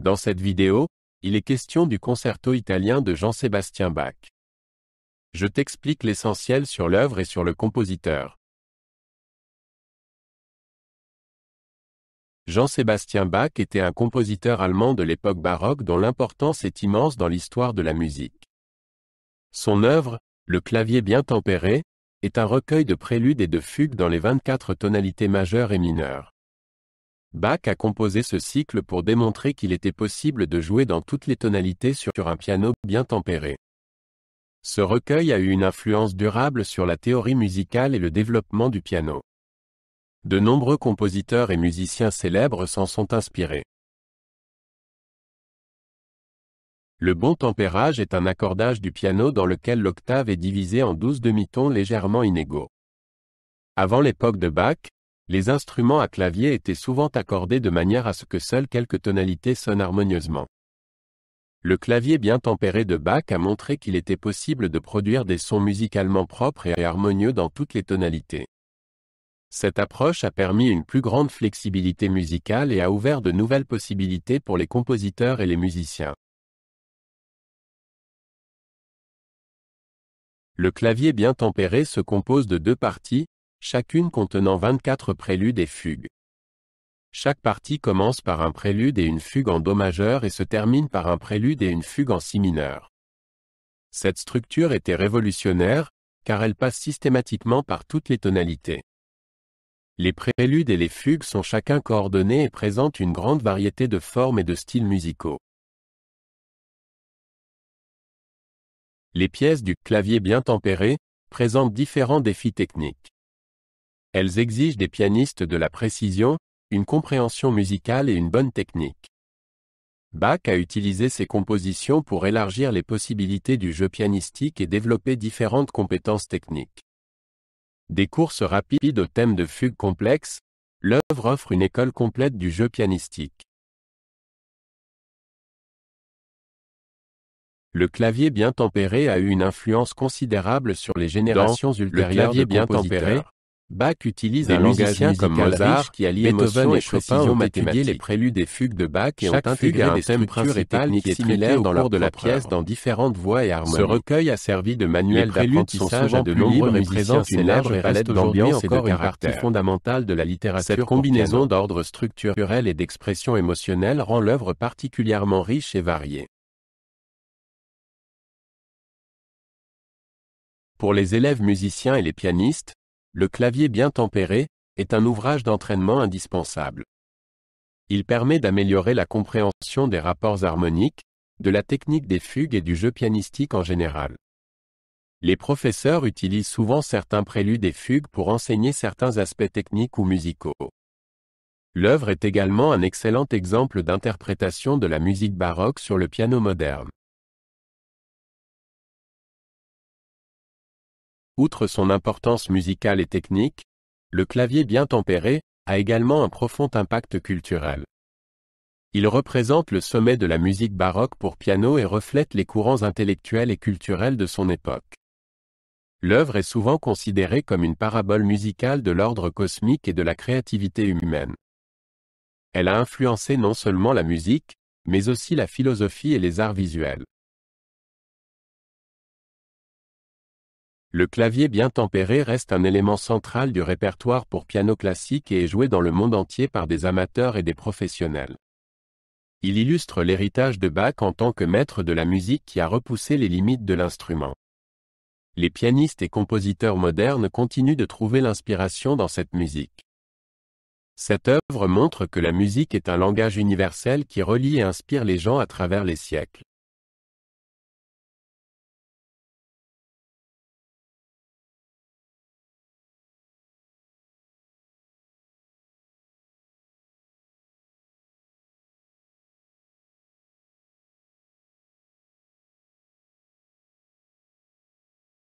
Dans cette vidéo, il est question du concerto italien de Jean-Sébastien Bach. Je t'explique l'essentiel sur l'œuvre et sur le compositeur. Jean-Sébastien Bach était un compositeur allemand de l'époque baroque dont l'importance est immense dans l'histoire de la musique. Son œuvre, Le clavier bien tempéré, est un recueil de préludes et de fugues dans les 24 tonalités majeures et mineures. Bach a composé ce cycle pour démontrer qu'il était possible de jouer dans toutes les tonalités sur un piano bien tempéré. Ce recueil a eu une influence durable sur la théorie musicale et le développement du piano. De nombreux compositeurs et musiciens célèbres s'en sont inspirés. Le bon tempérage est un accordage du piano dans lequel l'octave est divisée en douze demi-tons légèrement inégaux. Avant l'époque de Bach, les instruments à clavier étaient souvent accordés de manière à ce que seules quelques tonalités sonnent harmonieusement. Le clavier bien tempéré de Bach a montré qu'il était possible de produire des sons musicalement propres et harmonieux dans toutes les tonalités. Cette approche a permis une plus grande flexibilité musicale et a ouvert de nouvelles possibilités pour les compositeurs et les musiciens. Le clavier bien tempéré se compose de deux parties, chacune contenant 24 préludes et fugues. Chaque partie commence par un prélude et une fugue en Do majeur et se termine par un prélude et une fugue en Si mineur. Cette structure était révolutionnaire, car elle passe systématiquement par toutes les tonalités. Les préludes et les fugues sont chacun coordonnés et présentent une grande variété de formes et de styles musicaux. Les pièces du clavier bien tempéré présentent différents défis techniques. Elles exigent des pianistes de la précision, une compréhension musicale et une bonne technique. Bach a utilisé ses compositions pour élargir les possibilités du jeu pianistique et développer différentes compétences techniques. Des courses rapides au thème de fugue complexe, l'œuvre offre une école complète du jeu pianistique. Le clavier bien tempéré a eu une influence considérable sur les générations ultérieures clavier bien tempéré, Bach utilise des un musiciens comme Mozart qui allie Beethoven et Chopin ont les préludes et fugues de Bach et ont intégré des thèmes et similaires dans l'ordre de la pièce dans différentes voix et harmonies. Ce recueil a servi de manuel d'apprentissage à de nombreux musiciens célèbres et reste aujourd'hui encore une partie fondamentale de la littérature. Cette combinaison d'ordre structurel et d'expression émotionnelle rend l'œuvre particulièrement riche et variée. Pour les élèves musiciens et les pianistes, le clavier bien tempéré est un ouvrage d'entraînement indispensable. Il permet d'améliorer la compréhension des rapports harmoniques, de la technique des fugues et du jeu pianistique en général. Les professeurs utilisent souvent certains préludes des fugues pour enseigner certains aspects techniques ou musicaux. L'œuvre est également un excellent exemple d'interprétation de la musique baroque sur le piano moderne. Outre son importance musicale et technique, le clavier bien tempéré a également un profond impact culturel. Il représente le sommet de la musique baroque pour piano et reflète les courants intellectuels et culturels de son époque. L'œuvre est souvent considérée comme une parabole musicale de l'ordre cosmique et de la créativité humaine. Elle a influencé non seulement la musique, mais aussi la philosophie et les arts visuels. Le clavier bien tempéré reste un élément central du répertoire pour piano classique et est joué dans le monde entier par des amateurs et des professionnels. Il illustre l'héritage de Bach en tant que maître de la musique qui a repoussé les limites de l'instrument. Les pianistes et compositeurs modernes continuent de trouver l'inspiration dans cette musique. Cette œuvre montre que la musique est un langage universel qui relie et inspire les gens à travers les siècles.